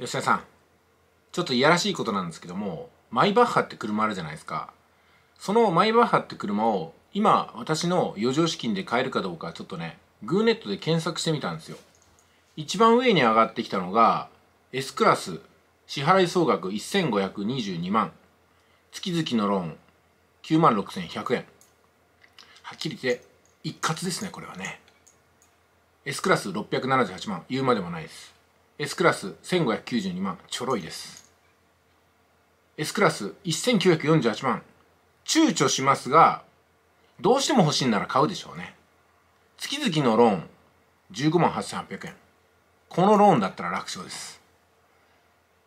吉田さんちょっといやらしいことなんですけどもマイバッハって車あるじゃないですかそのマイバッハって車を今私の余剰資金で買えるかどうかちょっとねグーネットで検索してみたんですよ一番上に上がってきたのが S クラス支払い総額1522万月々のローン9万6100円はっきり言って一括ですねこれはね S クラス678万言うまでもないです S クラス1592万ちょろいです S クラス1948万躊躇しますがどうしても欲しいなら買うでしょうね月々のローン15万8800円このローンだったら楽勝です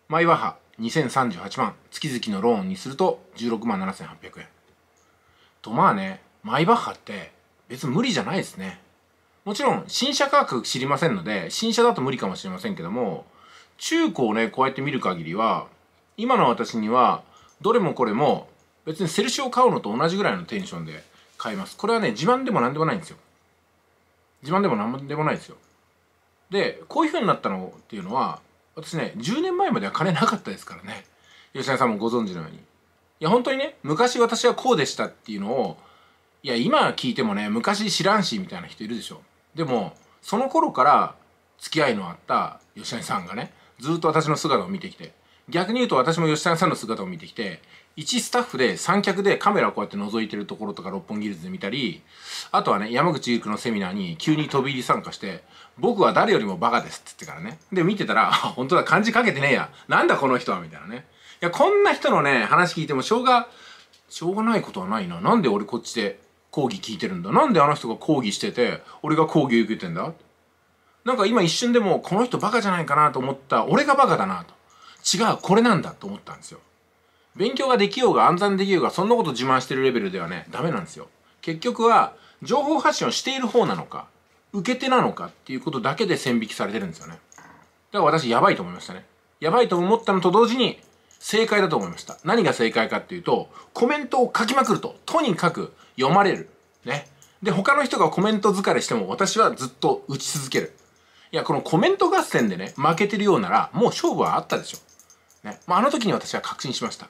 マイワハ2038万月々のローンにすると16万7800円とまあねマイバッハって別に無理じゃないですねもちろん新車価格知りませんので新車だと無理かもしれませんけども中古をねこうやって見る限りは今の私にはどれもこれも別にセルシオ買うのと同じぐらいのテンションで買いますこれはね自慢でも何でもないんですよ自慢でも何でもないですよでこういう風になったのっていうのは私ね10年前までは金なかったですからね吉田さんもご存知のようにいや本当にね昔私はこうでしたっていうのをいや今聞いてもね昔知らんしみたいな人いるでしょでもその頃から付き合いのあった吉谷さんがねずっと私の姿を見てきて逆に言うと私も吉谷さんの姿を見てきて1スタッフで三脚でカメラをこうやって覗いてるところとか六本木ヒルズで見たりあとはね山口ゆくのセミナーに急に飛び入り参加して「僕は誰よりもバカです」って言ってからねで見てたら「本当だ漢字書けてねえやなんだこの人は」みたいなねいやこんな人のね話聞いてもしょうがしょうがないことはないななんで俺こっちで講義聞いてるんだなんであの人が講義してて俺が講義受けてんだなんか今一瞬でもこの人バカじゃないかなと思った俺がバカだなと違うこれなんだと思ったんですよ勉強ができようが暗算できようがそんなこと自慢してるレベルではねダメなんですよ結局は情報発信をしている方なのか受け手なのかっていうことだけで線引きされてるんですよねだから私やばいと思いましたねやばいと思ったのと同時に正解だと思いました。何が正解かっていうと、コメントを書きまくると、とにかく読まれる。ね。で、他の人がコメント疲れしても、私はずっと打ち続ける。いや、このコメント合戦でね、負けてるようなら、もう勝負はあったでしょ。ね。まあ、あの時に私は確信しました。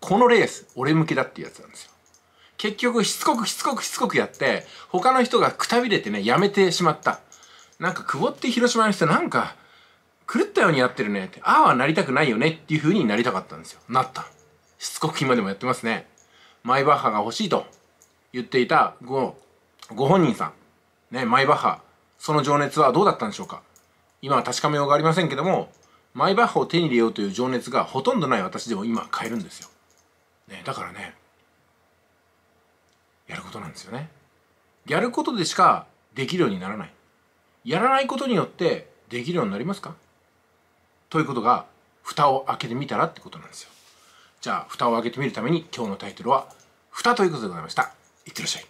このレース、俺向けだっていうやつなんですよ。結局、しつこくしつこくしつこくやって、他の人がくたびれてね、やめてしまった。なんか、久保って広島の人なんか、狂ったようにやってるねって、ああはなりたくないよねっていう風になりたかったんですよ。なった。しつこく今でもやってますね。マイバッハが欲しいと言っていたご、ご本人さん。ね、マイバッハ。その情熱はどうだったんでしょうか今は確かめようがありませんけども、マイバッハを手に入れようという情熱がほとんどない私でも今買えるんですよ。ね、だからね、やることなんですよね。やることでしかできるようにならない。やらないことによってできるようになりますかということが蓋を開けてみたらってことなんですよじゃあ蓋を開けてみるために今日のタイトルは「蓋」ということでございましたいってらっしゃい